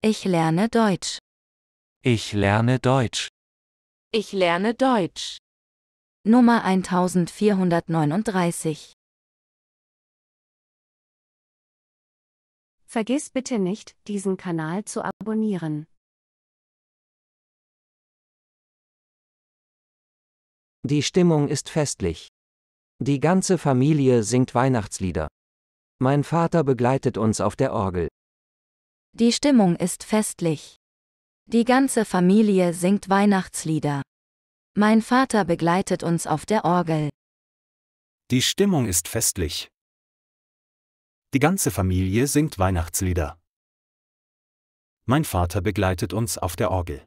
Ich lerne Deutsch. Ich lerne Deutsch. Ich lerne Deutsch. Nummer 1439. Vergiss bitte nicht, diesen Kanal zu abonnieren. Die Stimmung ist festlich. Die ganze Familie singt Weihnachtslieder. Mein Vater begleitet uns auf der Orgel. Die Stimmung ist festlich. Die ganze Familie singt Weihnachtslieder. Mein Vater begleitet uns auf der Orgel. Die Stimmung ist festlich. Die ganze Familie singt Weihnachtslieder. Mein Vater begleitet uns auf der Orgel.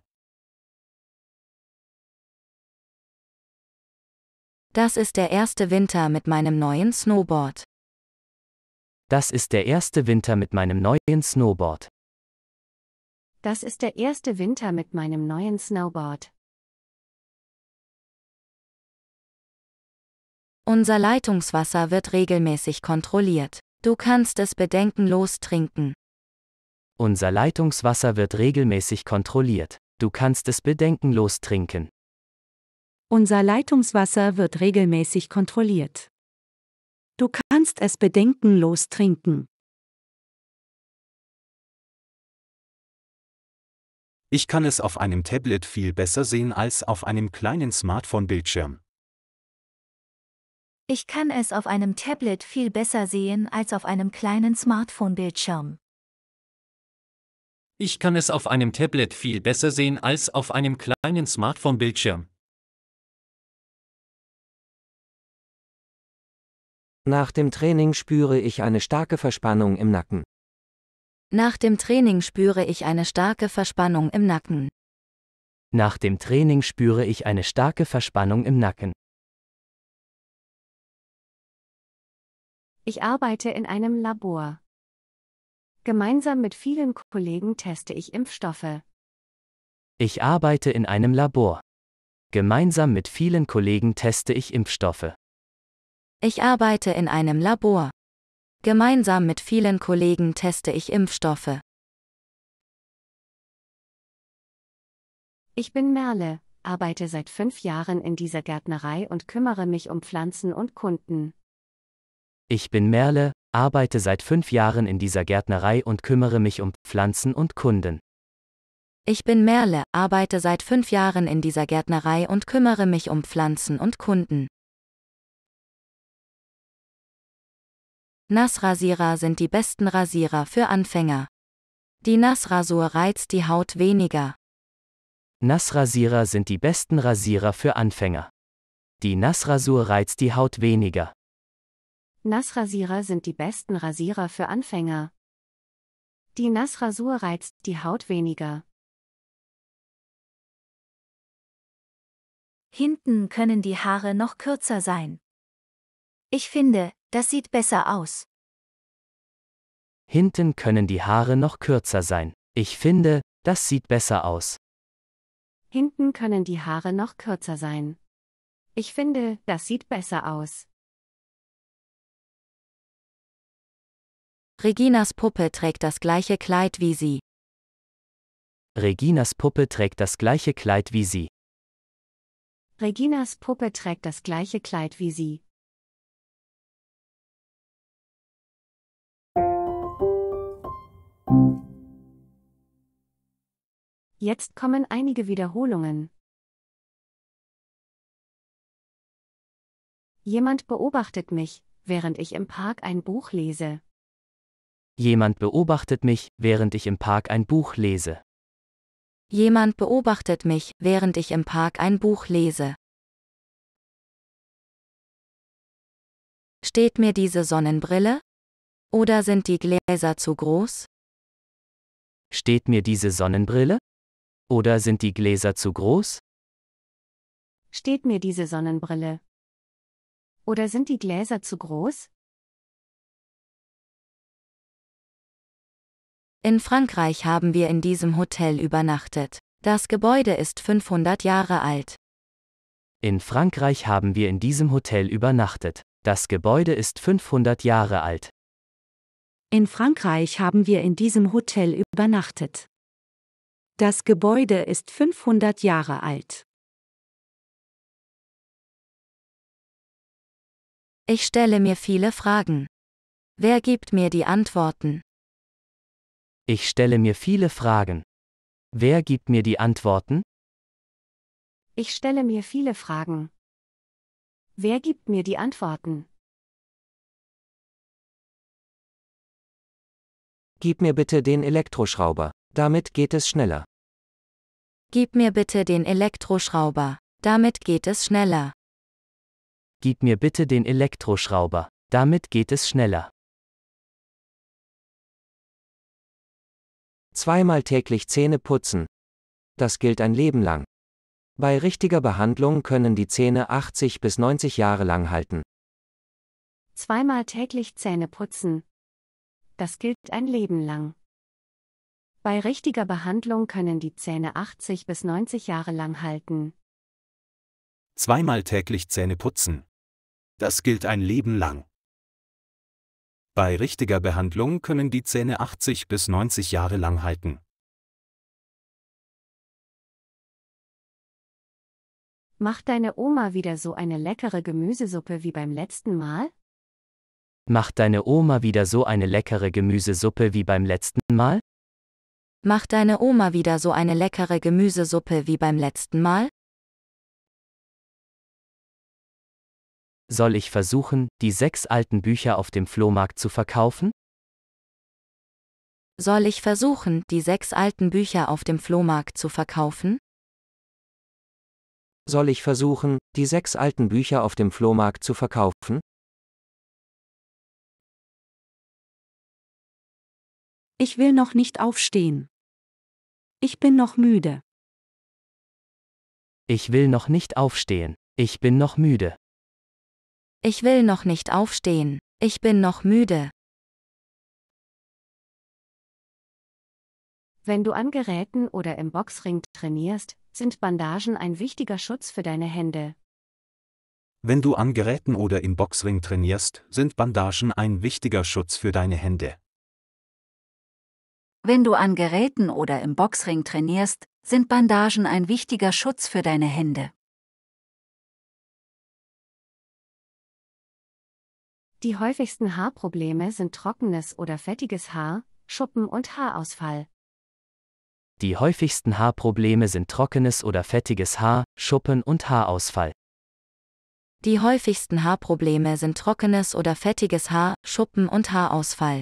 Das ist der erste Winter mit meinem neuen Snowboard. Das ist der erste Winter mit meinem neuen Snowboard. Das ist der erste Winter mit meinem neuen Snowboard. Unser Leitungswasser wird regelmäßig kontrolliert. Du kannst es bedenkenlos trinken. Unser Leitungswasser wird regelmäßig kontrolliert. Du kannst es bedenkenlos trinken. Unser Leitungswasser wird regelmäßig kontrolliert. Du kannst es bedenkenlos trinken. Ich kann es auf einem Tablet viel besser sehen als auf einem kleinen Smartphone-Bildschirm. Ich kann es auf einem Tablet viel besser sehen als auf einem kleinen Smartphone-Bildschirm. Ich kann es auf einem Tablet viel besser sehen als auf einem kleinen Smartphone-Bildschirm. Nach dem Training spüre ich eine starke Verspannung im Nacken. Nach dem Training spüre ich eine starke Verspannung im Nacken. Nach dem Training spüre ich eine starke Verspannung im Nacken. Ich arbeite in einem Labor. Gemeinsam mit vielen Kollegen teste ich Impfstoffe. Ich arbeite in einem Labor. Gemeinsam mit vielen Kollegen teste ich Impfstoffe. Ich arbeite in einem Labor. Gemeinsam mit vielen Kollegen teste ich Impfstoffe. Ich bin Merle, arbeite seit fünf Jahren in dieser Gärtnerei und kümmere mich um Pflanzen und Kunden. Ich bin Merle, arbeite seit fünf Jahren in dieser Gärtnerei und kümmere mich um Pflanzen und Kunden. Ich bin Merle, arbeite seit fünf Jahren in dieser Gärtnerei und kümmere mich um Pflanzen und Kunden. Nassrasierer sind die besten Rasierer für Anfänger. Die Nassrasur reizt die Haut weniger. Nassrasierer sind die besten Rasierer für Anfänger. Die Nassrasur reizt die Haut weniger. Nassrasierer sind die besten Rasierer für Anfänger. Die Nassrasur reizt die Haut weniger. Hinten können die Haare noch kürzer sein. Ich finde, das sieht besser aus. Hinten können die Haare noch kürzer sein. Ich finde, das sieht besser aus. Hinten können die Haare noch kürzer sein. Ich finde, das sieht besser aus. Reginas Puppe trägt das gleiche Kleid wie sie. Reginas Puppe trägt das gleiche Kleid wie sie. Reginas Puppe trägt das gleiche Kleid wie sie. Jetzt kommen einige Wiederholungen. Jemand beobachtet mich, während ich im Park ein Buch lese. Jemand beobachtet mich, während ich im Park ein Buch lese. Jemand beobachtet mich, während ich im Park ein Buch lese. Steht mir diese Sonnenbrille? Oder sind die Gläser zu groß? Steht mir diese Sonnenbrille? Oder sind die Gläser zu groß? Steht mir diese Sonnenbrille? Oder sind die Gläser zu groß? In Frankreich haben wir in diesem Hotel übernachtet. Das Gebäude ist 500 Jahre alt. In Frankreich haben wir in diesem Hotel übernachtet. Das Gebäude ist 500 Jahre alt. In Frankreich haben wir in diesem Hotel übernachtet. Das Gebäude ist 500 Jahre alt. Ich stelle mir viele Fragen. Wer gibt mir die Antworten? Ich stelle mir viele Fragen. Wer gibt mir die Antworten? Ich stelle mir viele Fragen. Wer gibt mir die Antworten? Gib mir bitte den Elektroschrauber, damit geht es schneller. Gib mir bitte den Elektroschrauber. Damit geht es schneller. Gib mir bitte den Elektroschrauber. Damit geht es schneller. Zweimal täglich Zähne putzen. Das gilt ein Leben lang. Bei richtiger Behandlung können die Zähne 80 bis 90 Jahre lang halten. Zweimal täglich Zähne putzen. Das gilt ein Leben lang. Bei richtiger Behandlung können die Zähne 80 bis 90 Jahre lang halten. Zweimal täglich Zähne putzen. Das gilt ein Leben lang. Bei richtiger Behandlung können die Zähne 80 bis 90 Jahre lang halten. Macht deine Oma wieder so eine leckere Gemüsesuppe wie beim letzten Mal? Macht deine Oma wieder so eine leckere Gemüsesuppe wie beim letzten Mal? Macht deine Oma wieder so eine leckere Gemüsesuppe wie beim letzten Mal? Soll ich versuchen, die sechs alten Bücher auf dem Flohmarkt zu verkaufen? Soll ich versuchen, die sechs alten Bücher auf dem Flohmarkt zu verkaufen? Soll ich versuchen, die sechs alten Bücher auf dem Flohmarkt zu verkaufen? Ich will noch nicht aufstehen. Ich bin noch müde. Ich will noch nicht aufstehen. Ich bin noch müde. Ich will noch nicht aufstehen. Ich bin noch müde. Wenn du an Geräten oder im Boxring trainierst, sind Bandagen ein wichtiger Schutz für deine Hände. Wenn du an Geräten oder im Boxring trainierst, sind Bandagen ein wichtiger Schutz für deine Hände. Wenn du an Geräten oder im Boxring trainierst, sind Bandagen ein wichtiger Schutz für deine Hände. Die häufigsten Haarprobleme sind trockenes oder fettiges Haar, Schuppen und Haarausfall. Die häufigsten Haarprobleme sind trockenes oder fettiges Haar, Schuppen und Haarausfall. Die häufigsten Haarprobleme sind trockenes oder fettiges Haar, Schuppen und Haarausfall.